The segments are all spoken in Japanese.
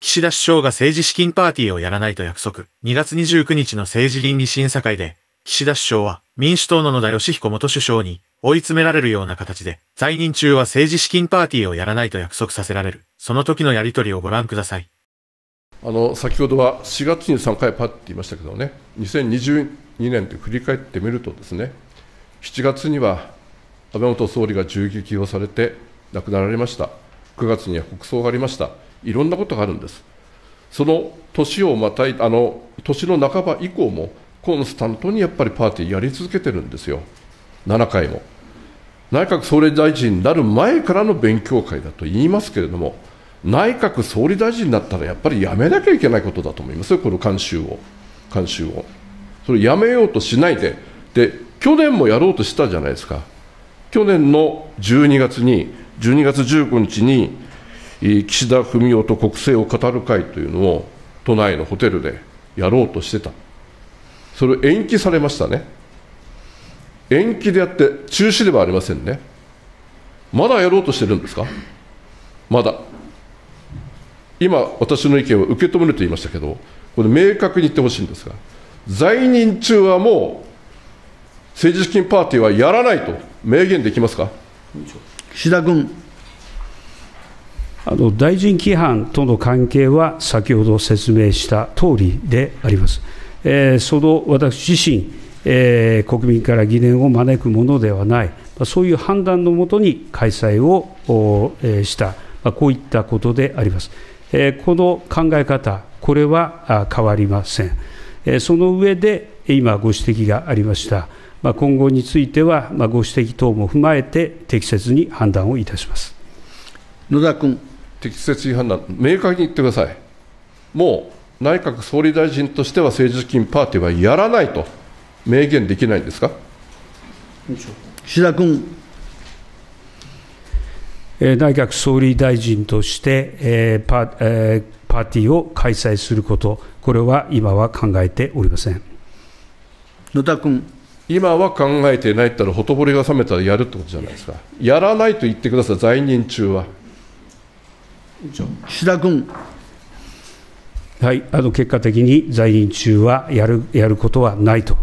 岸田首相が政治資金パーティーをやらないと約束。2月29日の政治倫理審査会で、岸田首相は民主党の野田義彦元首相に追い詰められるような形で、在任中は政治資金パーティーをやらないと約束させられる。その時のやりとりをご覧ください。あの、先ほどは4月に3回パッて言いましたけどね、2022年て振り返ってみるとですね、7月には安倍元総理が銃撃をされて亡くなられました。9月には国葬がありました。いろんなことがあるんです。その年をまたいあの年の半ば以降もコンスタントにやっぱりパーティーやり続けてるんですよ、7回も。内閣総理大臣になる前からの勉強会だと言いますけれども、内閣総理大臣になったらやっぱりやめなきゃいけないことだと思いますよ、この慣習を。慣習を。それやめようとしないで、で、去年もやろうとしたじゃないですか。去年の12月に、12月15日に、岸田文雄と国政を語る会というのを都内のホテルでやろうとしてた、それ延期されましたね、延期でやって、中止ではありませんね、まだやろうとしてるんですか、まだ、今、私の意見を受け止めると言いましたけど、これ、明確に言ってほしいんですが、在任中はもう、政治資金パーティーはやらないと明言できますか。岸田君あの大臣規範との関係は先ほど説明した通りであります。えー、その私自身、えー、国民から疑念を招くものではない、そういう判断のもとに開催を、えー、した、こういったことであります。えこの考え方、これは変わりません。えその上で、今、ご指摘がありました、ま今後については、まご指摘等も踏まえて、適切に判断をいたします。野田君。適切違反な明確に言ってください、もう内閣総理大臣としては政治資金パーティーはやらないと明言できないんですか岸田君。内閣総理大臣として、えパえー、パーティーを開催すること、これは今は考えておりません野田君。今は考えてないったら、ほとぼりが冷めたらやるってことじゃないですか、やらないと言ってください、在任中は。岸田君。はい、あの結果的に在任中はやるやることはないと考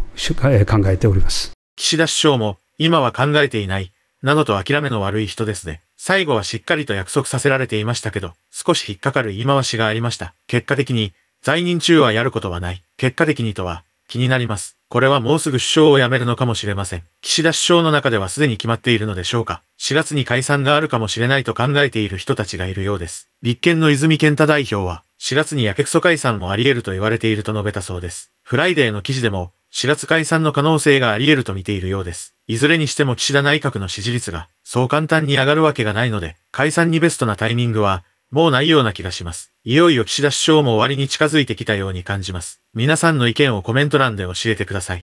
えております岸田首相も、今は考えていない、などと諦めの悪い人ですね。最後はしっかりと約束させられていましたけど、少し引っかかる言い回しがありました。結果的に、在任中はやることはない。結果的にとは、気になります。これはもうすぐ首相を辞めるのかもしれません。岸田首相の中ではすでに決まっているのでしょうか。4月に解散があるかもしれないと考えている人たちがいるようです。立憲の泉健太代表は、4月にやけくそ解散もあり得ると言われていると述べたそうです。フライデーの記事でも、4月解散の可能性があり得ると見ているようです。いずれにしても岸田内閣の支持率が、そう簡単に上がるわけがないので、解散にベストなタイミングは、もうないような気がします。いよいよ岸田首相も終わりに近づいてきたように感じます。皆さんの意見をコメント欄で教えてください。